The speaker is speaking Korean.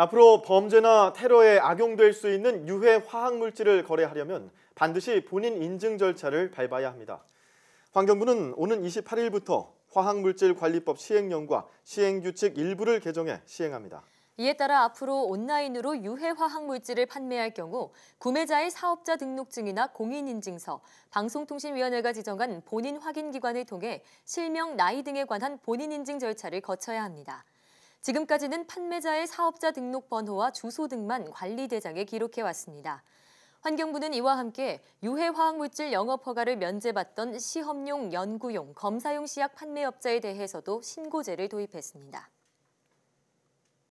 앞으로 범죄나 테러에 악용될 수 있는 유해 화학물질을 거래하려면 반드시 본인 인증 절차를 밟아야 합니다. 환경부는 오는 28일부터 화학물질관리법 시행령과 시행규칙 일부를 개정해 시행합니다. 이에 따라 앞으로 온라인으로 유해 화학물질을 판매할 경우 구매자의 사업자 등록증이나 공인인증서, 방송통신위원회가 지정한 본인 확인기관을 통해 실명, 나이 등에 관한 본인 인증 절차를 거쳐야 합니다. 지금까지는 판매자의 사업자 등록 번호와 주소 등만 관리 대장에 기록해 왔습니다. 환경부는 이와 함께 유해 화학물질 영업 허가를 면제받던 시험용, 연구용, 검사용 시약 판매업자에 대해서도 신고제를 도입했습니다.